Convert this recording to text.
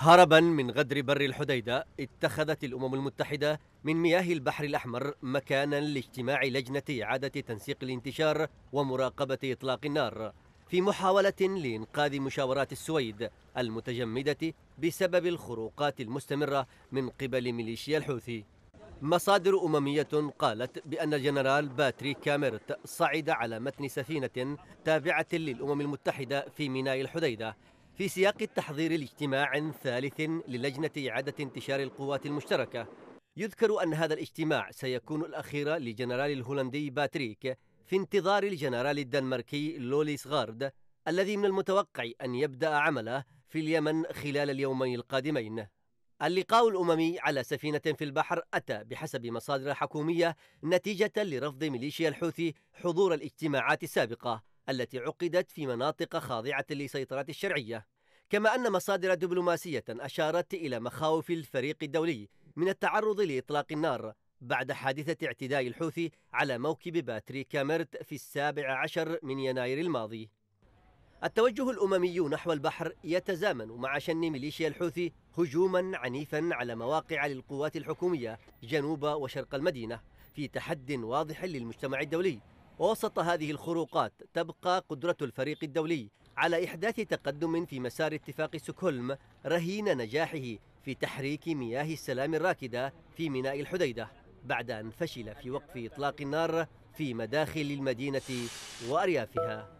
هربا من غدر بر الحديدة اتخذت الأمم المتحدة من مياه البحر الأحمر مكانا لاجتماع لجنة إعادة تنسيق الانتشار ومراقبة إطلاق النار في محاولة لإنقاذ مشاورات السويد المتجمدة بسبب الخروقات المستمرة من قبل ميليشيا الحوثي مصادر أممية قالت بأن الجنرال باتري كاميرت صعد على متن سفينة تابعة للأمم المتحدة في ميناء الحديدة في سياق التحضير لاجتماع ثالث للجنة إعادة انتشار القوات المشتركة يذكر أن هذا الاجتماع سيكون الأخير للجنرال الهولندي باتريك في انتظار الجنرال الدنماركي لوليس غارد الذي من المتوقع أن يبدأ عمله في اليمن خلال اليومين القادمين اللقاء الأممي على سفينة في البحر أتى بحسب مصادر حكومية نتيجة لرفض ميليشيا الحوثي حضور الاجتماعات السابقة التي عقدت في مناطق خاضعة لسيطرة الشرعية كما أن مصادر دبلوماسية أشارت إلى مخاوف الفريق الدولي من التعرض لإطلاق النار بعد حادثة اعتداء الحوثي على موكب باتري كاميرت في السابع عشر من يناير الماضي التوجه الأممي نحو البحر يتزامن مع شن ميليشيا الحوثي هجوما عنيفا على مواقع للقوات الحكومية جنوب وشرق المدينة في تحد واضح للمجتمع الدولي ووسط هذه الخروقات تبقى قدرة الفريق الدولي على إحداث تقدم في مسار اتفاق سوكهولم رهين نجاحه في تحريك مياه السلام الراكدة في ميناء الحديدة بعد أن فشل في وقف إطلاق النار في مداخل المدينة وأريافها